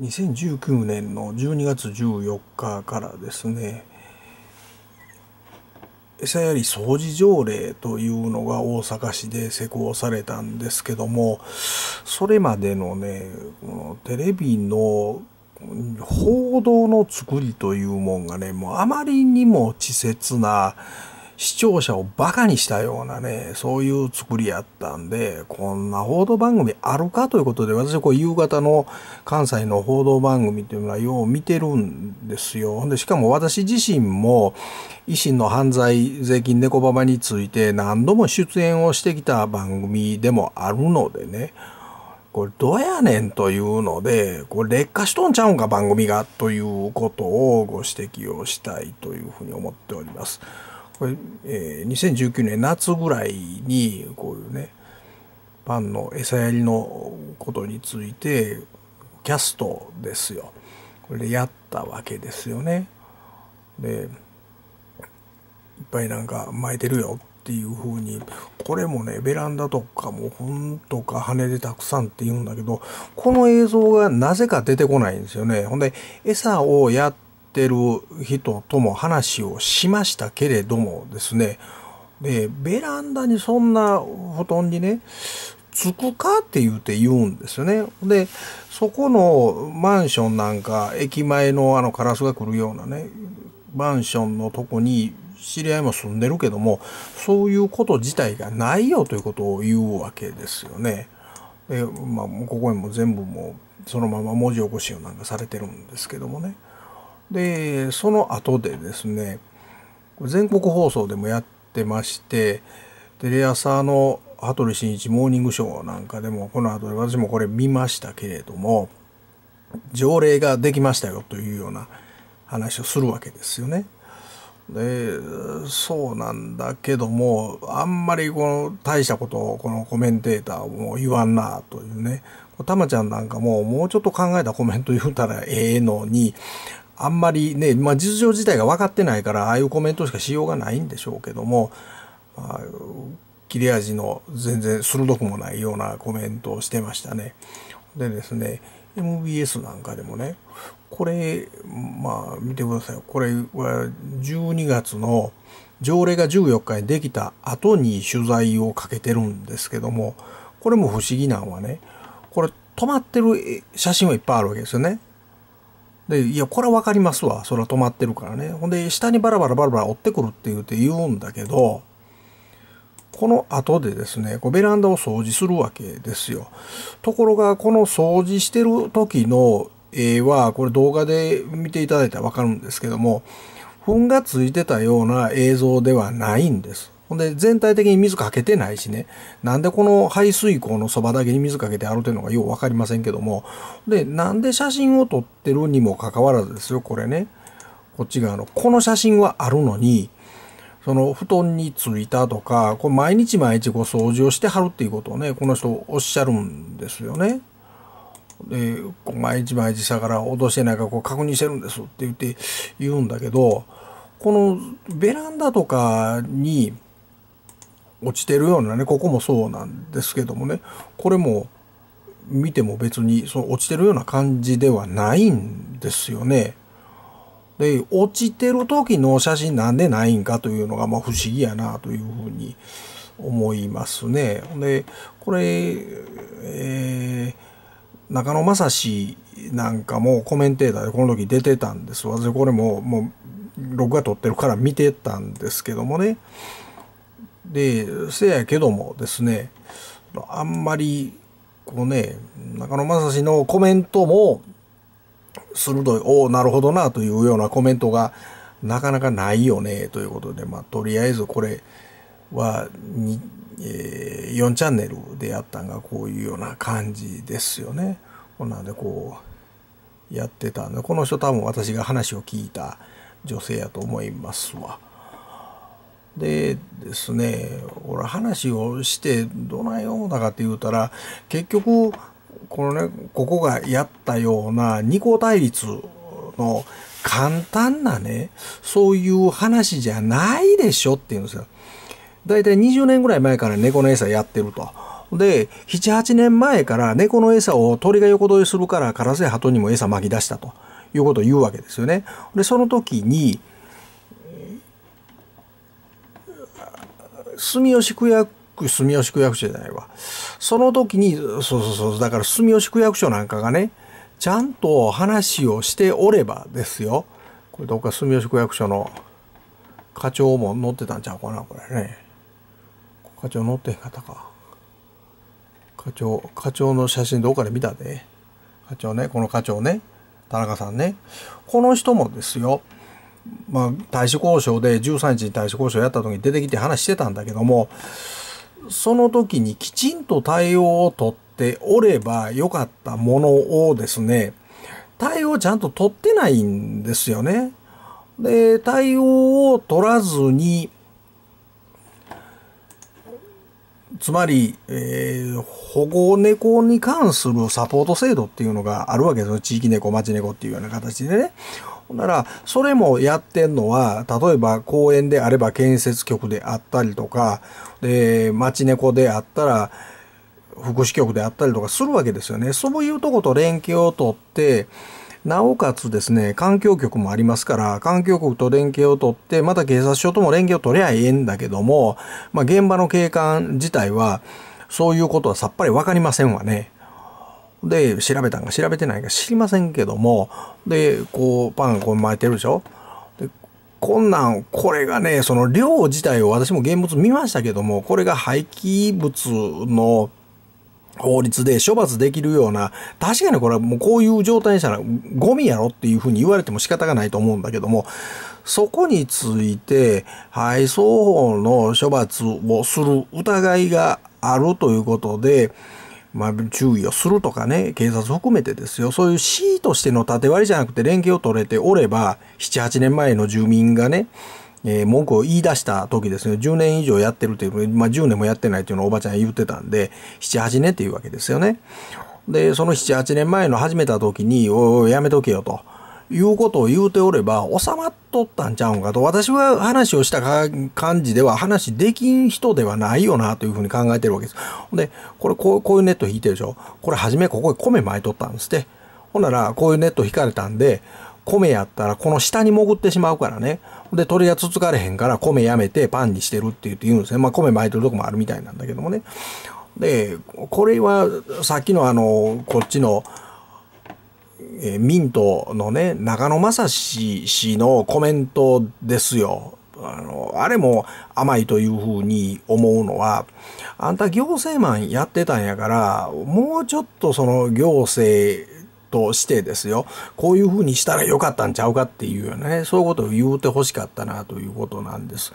2019年の12月14日からですね餌やり掃除条例というのが大阪市で施行されたんですけどもそれまでのねテレビの報道の作りというもんがねもうあまりにも稚拙な視聴者をバカにしたようなね、そういう作りやったんで、こんな報道番組あるかということで、私はこう夕方の関西の報道番組っていうのはよう見てるんですよ。で、しかも私自身も維新の犯罪税金猫ババについて何度も出演をしてきた番組でもあるのでね、これどうやねんというので、これ劣化しとんちゃうんか番組がということをご指摘をしたいというふうに思っております。これ、えー、2019年夏ぐらいにこういうねパンの餌やりのことについてキャストですよこれでやったわけですよね。でいっぱいなんか巻いてるよっていう風にこれもねベランダとかもほんとか羽でたくさんって言うんだけどこの映像がなぜか出てこないんですよね。ほんで餌をやってってる人とも話をしましたけれどもですね、で、ベランダにそんな布団にね、つくかって言うて言うんですよね。で、そこのマンションなんか、駅前のあのカラスが来るようなね、マンションのとこに知り合いも住んでるけども、そういうこと自体がないよということを言うわけですよね。で、まあ、ここにも全部もう、そのまま文字起こしをなんかされてるんですけどもね。でその後でですね全国放送でもやってましてテレ朝の羽鳥慎一モーニングショーなんかでもこの後で私もこれ見ましたけれども条例ができましたよというような話をするわけですよね。でそうなんだけどもあんまりこの大したことをこのコメンテーターも言わんなというねたまちゃんなんかももうちょっと考えたコメント言うたらええのにあんまりね、まあ、実情自体が分かってないから、ああいうコメントしかしようがないんでしょうけども、まあ、切れ味の全然鋭くもないようなコメントをしてましたね。でですね、MBS なんかでもね、これ、まあ、見てください。これは12月の条例が14日にできた後に取材をかけてるんですけども、これも不思議なんはね、これ止まってる写真はいっぱいあるわけですよね。で、いや、これはわかりますわ。それは止まってるからね。ほんで、下にバラバラバラバラ追ってくるって言うて言うんだけど、この後でですね、こうベランダを掃除するわけですよ。ところが、この掃除してる時の絵は、これ動画で見ていただいたらわかるんですけども、糞がついてたような映像ではないんです。ほんで、全体的に水かけてないしね、なんでこの排水溝のそばだけに水かけてあるというのがよう分かりませんけども、で、なんで写真を撮ってるにもかかわらずですよ、これね。こっち側の、この写真はあるのに、その布団についたとか、これ毎日毎日こう掃除をしてはるっていうことをね、この人おっしゃるんですよね。で、こう毎日毎日下から落としてないかこう確認してるんですって言って言うんだけど、このベランダとかに落ちてるようなねここもそうなんですけどもねこれも見ても別にその落ちてるような感じではないんですよね。で落ちてる時の写真なんでないんかというのがまあ不思議やなというふうに思いますね。でこれ、えー、中野正史なんかもコメンテーターでこの時出てたんです私これももう録画撮ってるから見てたんですけどもね。でせやけどもですねあんまりこうね中野正史のコメントも鋭いおおなるほどなというようなコメントがなかなかないよねということでまあとりあえずこれはに、えー、4チャンネルでやったんがこういうような感じですよね。こんなんでこうやってたんでこの人多分私が話を聞いた女性やと思いますわ。でですね俺話をしてどない思うたかって言うたら結局このねここがやったような二項対立の簡単なねそういう話じゃないでしょっていうんですよ。だいたい20年ぐらい前から猫の餌やってると。で、7、8年前から猫の餌を鳥が横取りするからカラスや鳩にも餌巻き出したということを言うわけですよね。で、その時に、住吉区役住吉区役所じゃないわその時にそうそうそうだから住吉区役所なんかがねちゃんと話をしておればですよこれどっか住吉区役所の課長も乗ってたんちゃうかなこれね課長乗ってへんかったか課長課長の写真どっかで見たで課長ねこの課長ね田中さんねこの人もですよまあ、大使交渉で13日に大使交渉やった時に出てきて話してたんだけどもその時にきちんと対応を取っておればよかったものをですね対応ちゃんと取ってないんですよね。で対応を取らずにつまり、えー、保護猫に関するサポート制度っていうのがあるわけですよ。地域猫、町猫っていうような形でね。ほんなら、それもやってんのは、例えば公園であれば建設局であったりとか、で、町猫であったら、福祉局であったりとかするわけですよね。そういうとこと連携をとって、なおかつですね、環境局もありますから、環境局と連携を取って、また警察署とも連携を取りゃええんだけども、まあ、現場の景観自体は、そういうことはさっぱりわかりませんわね。で、調べたんか調べてないか知りませんけども、で、こう、パンがこう巻いてるでしょで、こんなん、これがね、その量自体を私も現物見ましたけども、これが廃棄物の法律で処罰できるような、確かにこれはもうこういう状態にしたらゴミやろっていうふうに言われても仕方がないと思うんだけども、そこについて配送法の処罰をする疑いがあるということで、まあ、注意をするとかね、警察含めてですよ、そういう市としての縦割りじゃなくて連携を取れておれば、7、8年前の住民がね、えー、文句を言い出した時ですね、10年以上やってるっていう、まあ、10年もやってないっていうのをおばちゃん言ってたんで、7、8年っていうわけですよね。で、その7、8年前の始めた時に、おいおいやめとけよと。いうことを言うておれば、収まっとったんちゃうんかと、私は話をした感じでは話できん人ではないよなというふうに考えてるわけです。ほんで、これこうこういうネット引いてるでしょ。これ初めここに米巻いとったんですって。ほんなら、こういうネット引かれたんで、米やったらこの下に潜ってしまうからね。で、鳥がつつかれへんから米やめてパンにしてるって言って言うんですね。まあ米巻いてるとこもあるみたいなんだけどもね。で、これはさっきのあの、こっちの、えミントのね、中野正史氏のコメントですよ。あの、あれも甘いというふうに思うのは、あんた行政マンやってたんやから、もうちょっとその行政としてですよ、こういうふうにしたらよかったんちゃうかっていうよね、そういうことを言うてほしかったなということなんです。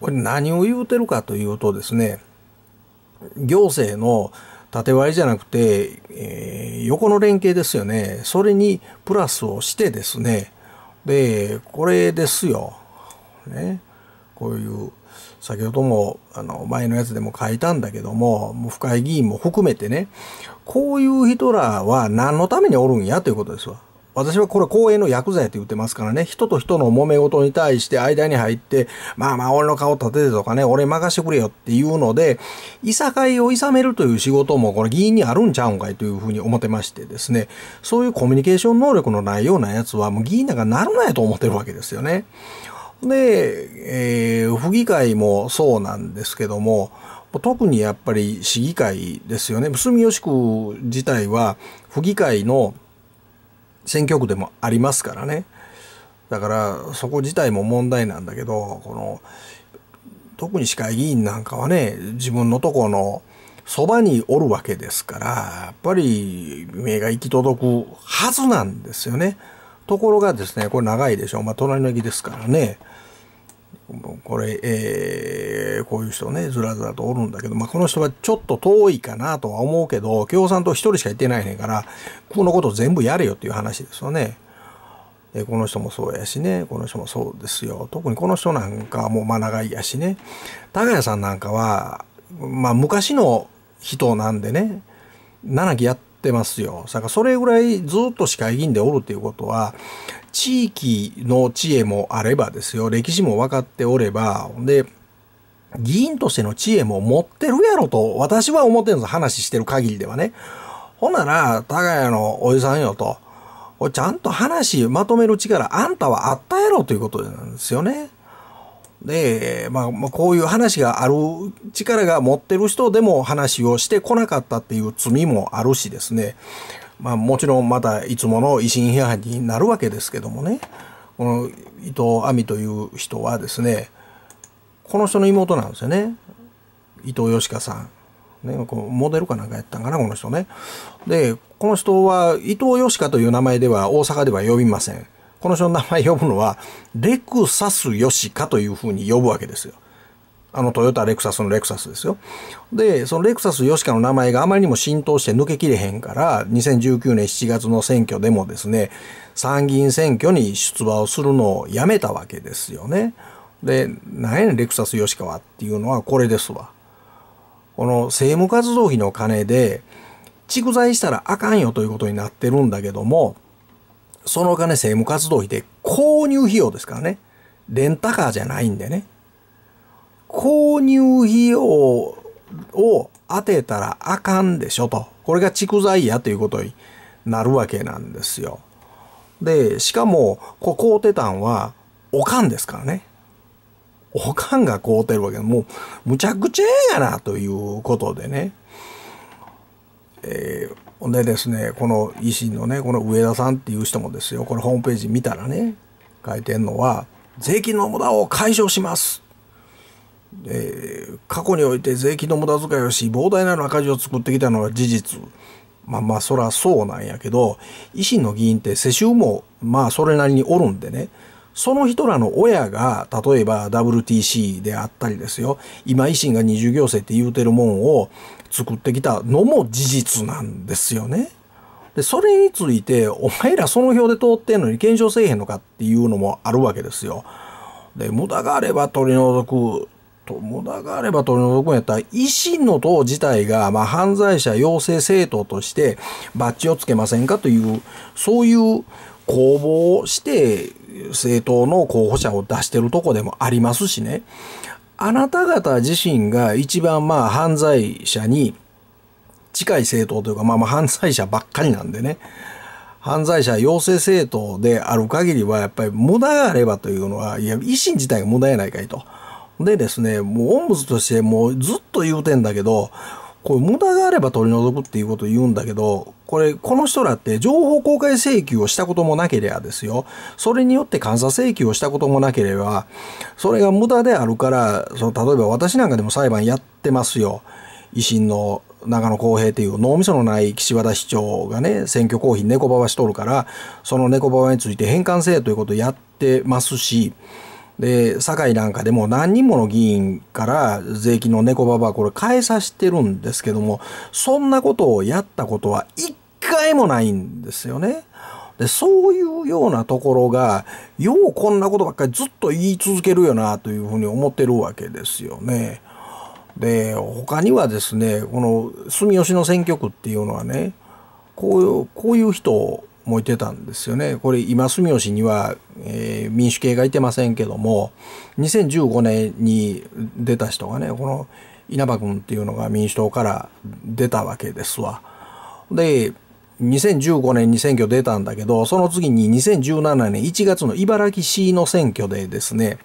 これ何を言うてるかというとですね、行政の縦割りじゃなくて、えー、横の連携ですよね。それにプラスをしてですね。で、これですよ。ね。こういう、先ほども、あの、前のやつでも書いたんだけども、もう深井議員も含めてね、こういう人らは何のためにおるんやということですわ。私はこれ公営の薬剤と言ってますからね、人と人の揉め事に対して間に入って、まあまあ俺の顔立ててとかね、俺任してくれよっていうので、いさかいをいさめるという仕事もこれ議員にあるんちゃうんかいというふうに思ってましてですね、そういうコミュニケーション能力のないようなやつはもう議員なんかならないと思ってるわけですよね。で、えー、府議会もそうなんですけども、特にやっぱり市議会ですよね。住吉区自体は、府議会の選挙区でもありますからね。だからそこ自体も問題なんだけど、この、特に市会議員なんかはね、自分のとこのそばにおるわけですから、やっぱり目が行き届くはずなんですよね。ところがですね、これ長いでしょ。まあ、隣の駅ですからね。これ、えー、こういう人ね、ずらずらとおるんだけど、まあ、この人はちょっと遠いかなとは思うけど、共産党一人しかいってないねんから、このこと全部やれよっていう話ですよね。えこの人もそうやしね、この人もそうですよ。特にこの人なんかもま間長いやしね。高谷さんなんかは、まあ昔の人なんでね、7期やってますよ。だからそれぐらいずっと市会議員でおるっていうことは、地域の知恵もあればですよ、歴史も分かっておれば、で、議員としての知恵も持ってるやろと、私は思ってるんです。話してる限りではね。ほんなら、高やのおじさんよと、ちゃんと話まとめる力、あんたはあったやろということなんですよね。で、まあ、まあ、こういう話がある力が持ってる人でも話をしてこなかったっていう罪もあるしですね。まあ、もちろんまたいつもの維新批判になるわけですけどもねこの伊藤亜美という人はですねこの人の妹なんですよね伊藤義香さん、ね、こうモデルかなんかやったんかなこの人ねでこの人は伊藤義香という名前では大阪では呼びませんこの人の名前呼ぶのはレクサス義香というふうに呼ぶわけですよあのトヨタレクサスのレクサスですよ。で、そのレクサスヨシカの名前があまりにも浸透して抜けきれへんから、2019年7月の選挙でもですね、参議院選挙に出馬をするのをやめたわけですよね。で、何やねんレクサスヨシカはっていうのはこれですわ。この政務活動費の金で、蓄財したらあかんよということになってるんだけども、そのお金政務活動費で購入費用ですからね。レンタカーじゃないんでね。購入費用を当てたらあかんでしょと。これが蓄財やということになるわけなんですよ。で、しかも、こう、買うてたんは、おかんですからね。おかんが買うてるわけで、もう、むちゃくちゃやな、ということでね。えー、ほんでですね、この維新のね、この上田さんっていう人もですよ、これホームページ見たらね、書いてんのは、税金の無駄を解消しますえー、過去において税金の無駄遣いをし膨大な赤字を作ってきたのは事実まあまあそらそうなんやけど維新の議員って世襲もまあそれなりにおるんでねその人らの親が例えば WTC であったりですよ今維新が二重行政って言うてるもんを作ってきたのも事実なんですよね。で、それについて、お前らその票で通ってんのに検証せえへんのかっていうのもあるわけですよ。で、無駄があれば取り除く友駄があれば取り除くんやったら、維新の党自体が、まあ、犯罪者養成政党としてバッジをつけませんかという、そういう攻防をして、政党の候補者を出してるとこでもありますしね。あなた方自身が一番まあ犯罪者に近い政党というか、まあまあ犯罪者ばっかりなんでね。犯罪者養成政党である限りは、やっぱり無駄があればというのは、いや、維新自体が無駄やないかいと。でですね、もうオンズとしてもうずっと言うてんだけど、これ無駄があれば取り除くっていうことを言うんだけど、これ、この人らって情報公開請求をしたこともなければですよ。それによって監査請求をしたこともなければ、それが無駄であるから、その例えば私なんかでも裁判やってますよ。維新の長野公平っていう脳みそのない岸和田市長がね、選挙公費猫ばばしとるから、その猫ばばについて返還せえということをやってますし、で、堺なんかでも何人もの議員から税金の猫ババアこれ変えさせてるんですけども、そんなことをやったことは一回もないんですよね。で、そういうようなところが、ようこんなことばっかりずっと言い続けるよなというふうに思ってるわけですよね。で、他にはですね、この住吉の選挙区っていうのはね、こういう、こういう人燃えてたんですよね。これ今住吉には、えー、民主系がいてませんけども2015年に出た人がねこの稲葉君っていうのが民主党から出たわけですわ。で2015年に選挙出たんだけどその次に2017年1月の茨城市の選挙でですね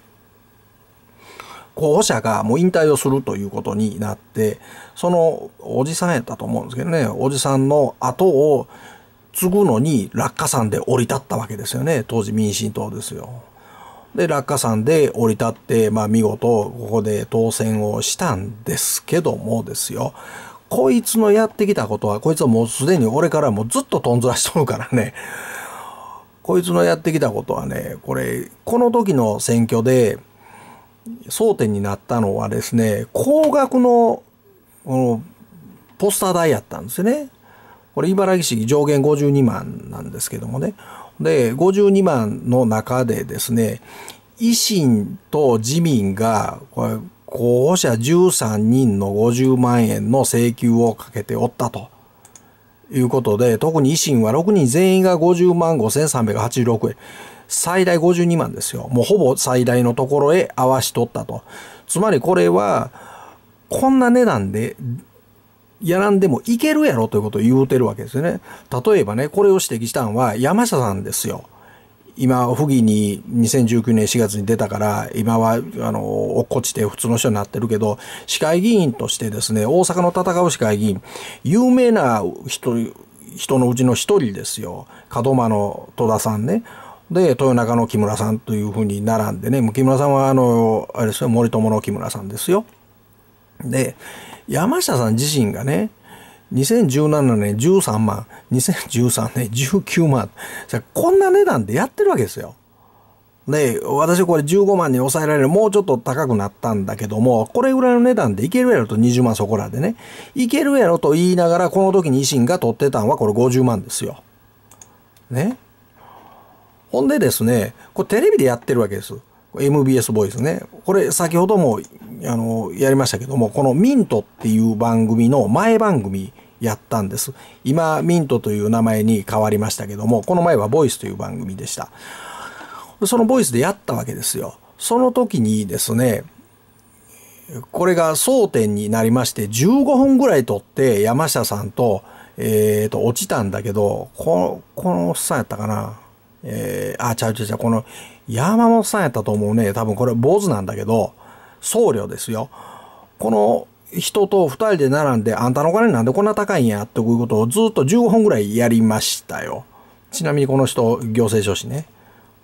候補者がもう引退をするということになってそのおじさんやったと思うんですけどねおじさんの後を継ぐのに落下山で降り立ったわけですよね。当時民進党ですよ。で、落下山で降り立って、まあ見事ここで当選をしたんですけどもですよ。こいつのやってきたことは、こいつはもうすでに俺からもずっととんずらしとるからね。こいつのやってきたことはね、これ、この時の選挙で争点になったのはですね、高額のこのポスター代やったんですよね。これ茨城市上限52万なんですけどもね。で、52万の中でですね、維新と自民が、これ、候補者13人の50万円の請求をかけておったということで、特に維新は6人全員が50万5386円。最大52万ですよ。もうほぼ最大のところへ合わしとったと。つまりこれは、こんな値段でやらんでもいけるやろということを言うてるわけですよね。例えばね、これを指摘したのは山下さんですよ。今、不義に2019年4月に出たから、今は、あの、落っこちて普通の人になってるけど、市会議員としてですね、大阪の戦う市会議員、有名な人、人のうちの一人ですよ。門間の戸田さんね。で、豊中の木村さんというふうに並んでね、木村さんはあの、あれですよ、森友の木村さんですよ。で、山下さん自身がね、2017年13万、2013年19万、こんな値段でやってるわけですよ。で、私これ15万に抑えられる、もうちょっと高くなったんだけども、これぐらいの値段でいけるやろと20万そこらでね、いけるやろと言いながら、この時に維新が取ってたんはこれ50万ですよ。ね。ほんでですね、これテレビでやってるわけです。MBS ボイスね。これ先ほども、あの、やりましたけども、このミントっていう番組の前番組やったんです。今、ミントという名前に変わりましたけども、この前はボイスという番組でした。そのボイスでやったわけですよ。その時にですね、これが争点になりまして、15本ぐらい撮って山下さんと、えっ、ー、と、落ちたんだけど、この、このおっさんやったかな。えー、あ、ちゃうちゃうちゃう、この、山本さんやったと思うね。多分これ坊主なんだけど、僧侶ですよ。この人と2人で並んで、あんたのお金なんでこんな高いんやっていうことをずっと15本ぐらいやりましたよ。ちなみにこの人、行政書士ね。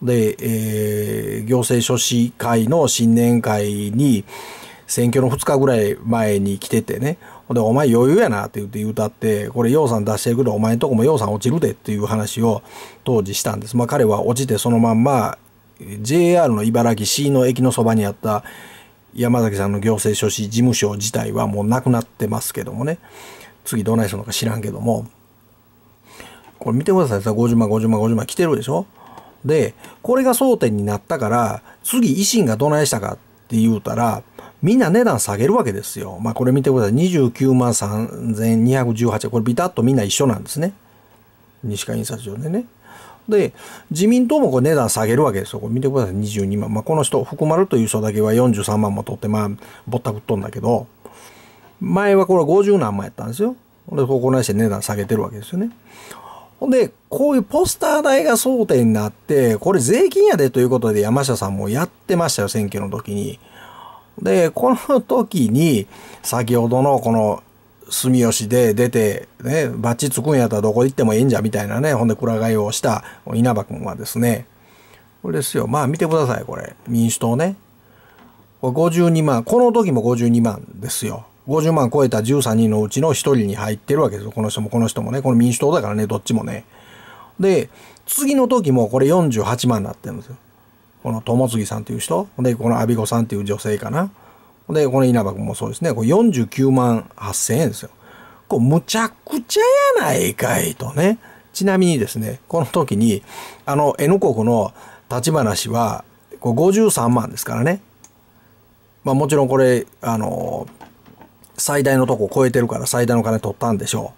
で、えー、行政書士会の新年会に、選挙の2日ぐらい前に来ててね、ほんで、お前余裕やなって言って歌って、これ、予算さん出してくれ、お前んとこも予算さん落ちるでっていう話を当時したんです。まあ彼は落ちてそのまんま JR の茨城市の駅のそばにあった山崎さんの行政書士事務所自体はもうなくなってますけどもね次どないするのか知らんけどもこれ見てくださいさ50万50万50万来てるでしょでこれが争点になったから次維新がどないしたかって言うたらみんな値段下げるわけですよ。まあこれ見てください。29万3218円。これビタッとみんな一緒なんですね。西川印刷所でね。で、自民党もこう値段下げるわけですよ。これ見てください、22万。まあ、この人、福丸という人だけは43万も取って、まあ、ぼったくっとんだけど、前はこれ50何万やったんですよ。で、ここなして値段下げてるわけですよね。ほんで、こういうポスター代が争点になって、これ税金やでということで山下さんもやってましたよ、選挙の時に。で、この時に、先ほどのこの住吉で出て、ね、バッチつくんやったらどこ行ってもええんじゃみたいなね、ほんでくら替えをした稲葉君はですね、これですよ、まあ見てください、これ。民主党ね。これ52万、この時も52万ですよ。50万超えた13人のうちの1人に入ってるわけですよ。この人もこの人もね。この民主党だからね、どっちもね。で、次の時もこれ48万になってるんですよ。この友次さんっていう人。で、この阿ビ子さんっていう女性かな。で、この稲葉君もそうですね。これ49万8000円ですよ。こう、むちゃくちゃやないかいとね。ちなみにですね、この時に、あの、N 国の立ち話は、こう53万ですからね。まあもちろんこれ、あの、最大のとこ超えてるから最大の金取ったんでしょ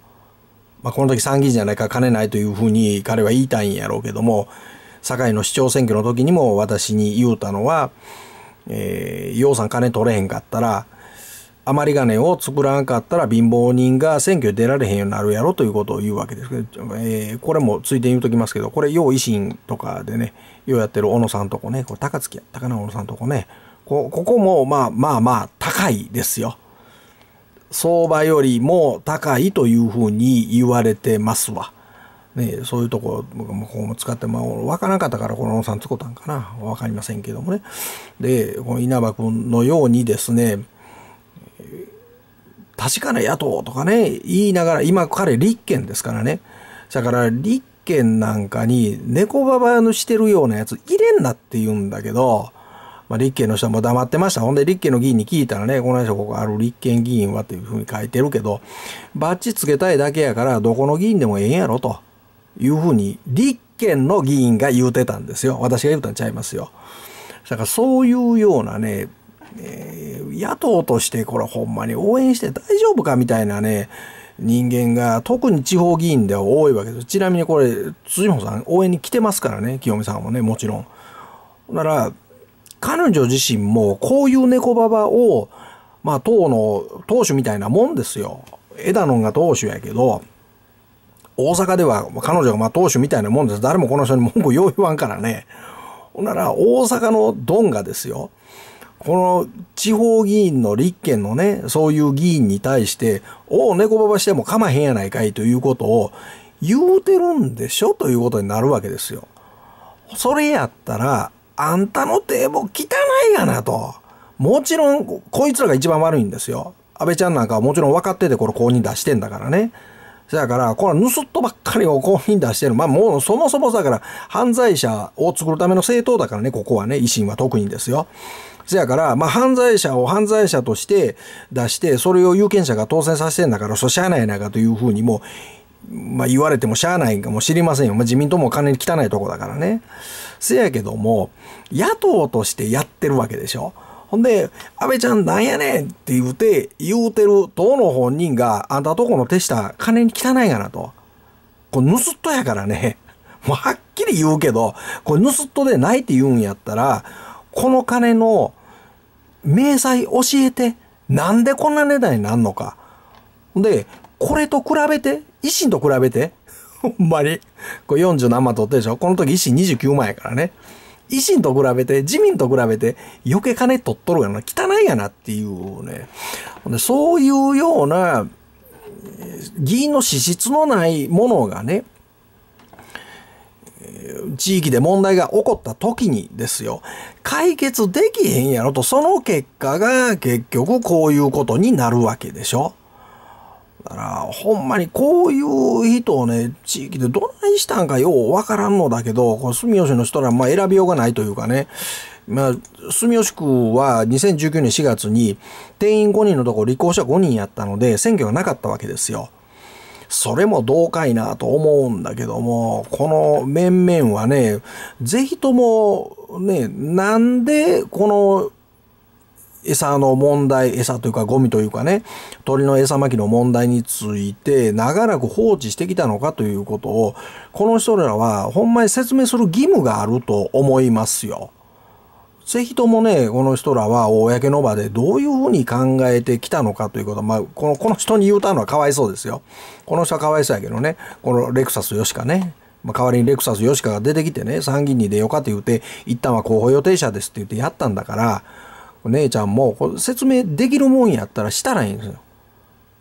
う。まあこの時参議院じゃないから金ないというふうに彼は言いたいんやろうけども、堺の市長選挙の時にも私に言うたのは、えー、洋さん金取れへんかったら、余り金を作らんかったら貧乏人が選挙出られへんようになるやろということを言うわけですけど、えー、これもついでに言うときますけど、これ、よう維新とかでね、ようやってる小野さんとこね、これ高槻やったかな、小野さんとこね、こここもまあまあまあ高いですよ。相場よりも高いというふうに言われてますわ。ね、そういうとこもここも使って、まあ、わからなかったから、このおさん使ったんかな。わかりませんけどもね。で、この稲葉君のようにですね、確かな野党とかね、言いながら、今彼立憲ですからね。だから立憲なんかに猫ばばのしてるようなやつ入れんなって言うんだけど、まあ、立憲の人も黙ってました。ほんで立憲の議員に聞いたらね、この人ここある立憲議員はっていうふうに書いてるけど、バッチつけたいだけやから、どこの議員でもええんやろと。いうふうに立憲の議員が言うてたんですよ。私が言うたんちゃいますよ。だからそういうようなね、えー、野党としてこれほんまに応援して大丈夫かみたいなね、人間が特に地方議員では多いわけです。ちなみにこれ、辻本さん応援に来てますからね、清美さんもね、もちろん。だから、彼女自身もこういう猫馬場を、まあ党の党首みたいなもんですよ。枝野が党首やけど、大阪では彼女がま当主みたいなもんです。誰もこの人に文句を言わんからね。ほんなら、大阪のドンがですよ。この地方議員の立憲のね、そういう議員に対して、おお、猫ばばしてもかまへんやないかいということを言うてるんでしょということになるわけですよ。それやったら、あんたの堤防汚いがなと。もちろん、こいつらが一番悪いんですよ。安倍ちゃんなんかはもちろん分かっててこれ公認出してんだからね。そやから、こぬ盗っ人ばっかりを公認出してる。まあもうそもそもだから、犯罪者を作るための政党だからね、ここはね、維新は特にですよ。そやから、まあ、犯罪者を犯罪者として出して、それを有権者が当選させてんだから、そしゃあないなかというふうにもう、まあ、言われてもしゃあないんかもしれませんよ。まあ、自民党も金に汚いとこだからね。せやけども、野党としてやってるわけでしょ。ほんで、安倍ちゃんなんやねんって言うて、言うてる党の本人が、あんたとこの手下、金に汚いがなと。これ、盗っ人やからね。もうはっきり言うけど、これ盗っ人でないって言うんやったら、この金の、明細教えて、なんでこんな値段になんのか。で、これと比べて、維新と比べて、ほんまに。これ4何万取ってるでしょこの時維新29万やからね。維新と比べて、自民と比べて、余計金取っとるやな、汚いやなっていうね。そういうような、議員の資質のないものがね、地域で問題が起こった時にですよ、解決できへんやろと、その結果が結局こういうことになるわけでしょ。だから、ほんまにこういう人をね、地域でどないしたんかようわからんのだけど、この住吉の人ら、まあ選びようがないというかね、まあ、住吉区は2019年4月に定員5人のところ、立候補者5人やったので、選挙がなかったわけですよ。それもどうかいなと思うんだけども、この面々はね、ぜひとも、ね、なんでこの餌の問題、餌というかゴミというかね、鳥の餌まきの問題について長らく放置してきたのかということを、この人らはほんまに説明する義務があると思いますよ。ぜひともね、この人らは公の場でどういうふうに考えてきたのかということは、まあ、この、この人に言うたのはかわいそうですよ。この人はかわいそうやけどね、このレクサスヨシカね、まあ、代わりにレクサスヨシカが出てきてね、参議院に出ようかと言うて、一旦は候補予定者ですって言ってやったんだから、お姉ちゃんも説明できるもんやったらしたらいいんですよ。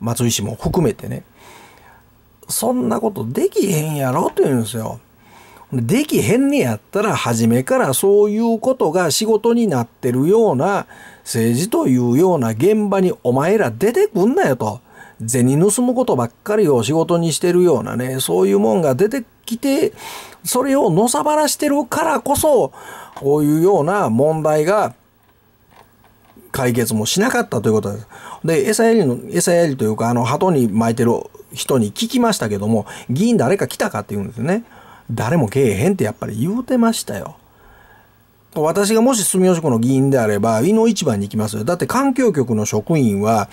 松井氏も含めてね。そんなことできへんやろって言うんですよ。できへんねやったら、初めからそういうことが仕事になってるような政治というような現場にお前ら出てくんなよと。銭盗むことばっかりを仕事にしてるようなね、そういうもんが出てきて、それをのさばらしてるからこそ、こういうような問題が解決もしなかったということです。で、餌やりの、餌やりというか、あの、鳩に巻いてる人に聞きましたけども、議員誰か来たかって言うんですよね。誰もけえへんってやっぱり言うてましたよ。私がもし住吉区の議員であれば、井の市場に行きますよ。だって環境局の職員は、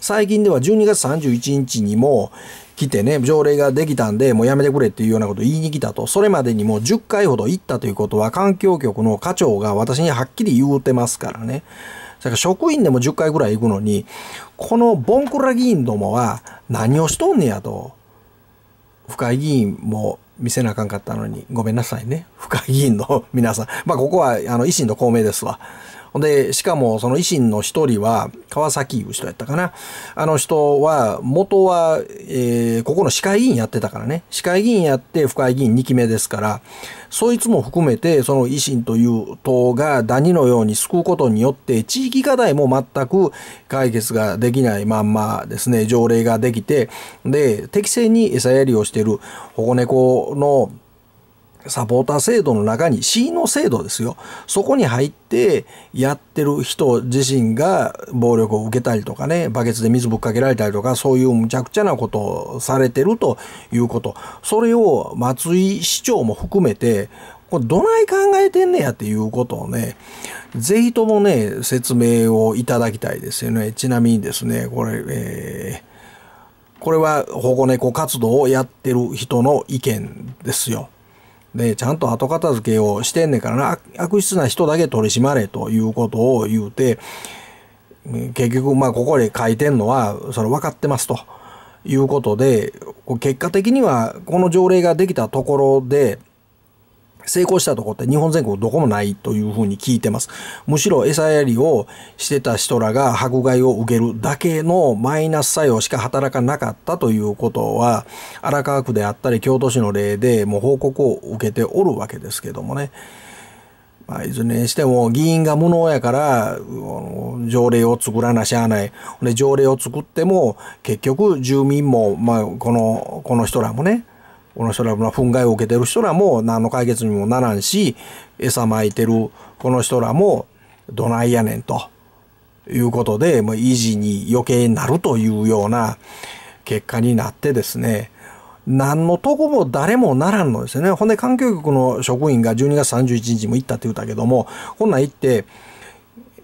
最近では12月31日にも来てね、条例ができたんで、もうやめてくれっていうようなことを言いに来たと。それまでにもう10回ほど行ったということは、環境局の課長が私にはっきり言うてますからね。それから職員でも10回ぐらい行くのに、このボンクラ議員どもは何をしとんねやと。深井議員も見せなあかんかったのに、ごめんなさいね。深井議員の皆さん。まあ、ここは、あの、維新の公明ですわ。で、しかもその維新の一人は、川崎いう人やったかな。あの人は、元は、えー、ここの市会議員やってたからね。市会議員やって、府会議員2期目ですから、そいつも含めて、その維新という党がダニのように救うことによって、地域課題も全く解決ができないまんまですね、条例ができて、で、適正に餌やりをしている保護猫のサポーター制度の中に C の制度ですよ。そこに入ってやってる人自身が暴力を受けたりとかね、バケツで水ぶっかけられたりとか、そういうむちゃくちゃなことをされてるということ。それを松井市長も含めて、これどない考えてんねやっていうことをね、ぜひともね、説明をいただきたいですよね。ちなみにですね、これ、えー、これは保護猫活動をやってる人の意見ですよ。で、ちゃんと後片付けをしてんねんからな、悪質な人だけ取り締まれということを言うて、結局、まあ、ここで書いてんのは、それ分かってますということで、結果的には、この条例ができたところで、成功したとこって日本全国どこもないというふうに聞いてます。むしろ餌やりをしてた人らが迫害を受けるだけのマイナス作用しか働かなかったということは、荒川区であったり京都市の例でもう報告を受けておるわけですけどもね。まあ、いずれにしても議員が無能やから、条例を作らなしゃあない。で、条例を作っても結局住民も、まあ、この、この人らもね、この人らの憤慨を受けてる人らも何の解決にもならんし、餌撒いてるこの人らもどないやねんということで、もう維持に余計になるというような結果になってですね、何のとこも誰もならんのですよね。ほんで環境局の職員が12月31日も行ったって言ったけども、こんなん行って、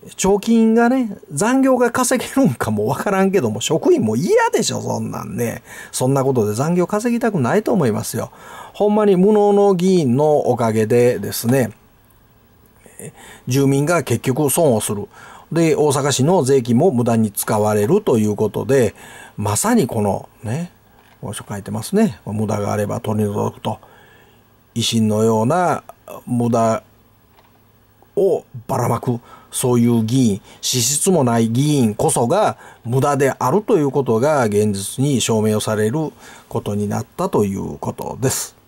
貯金がね、残業が稼げるんかもわからんけども、職員も嫌でしょ、そんなんね。そんなことで残業稼ぎたくないと思いますよ。ほんまに無能の議員のおかげでですね、住民が結局損をする。で、大阪市の税金も無駄に使われるということで、まさにこのね、書書いてますね。無駄があれば取り除くと。維新のような無駄をばらまく。そういう議員、資質もない議員こそが無駄であるということが現実に証明をされることになったということです。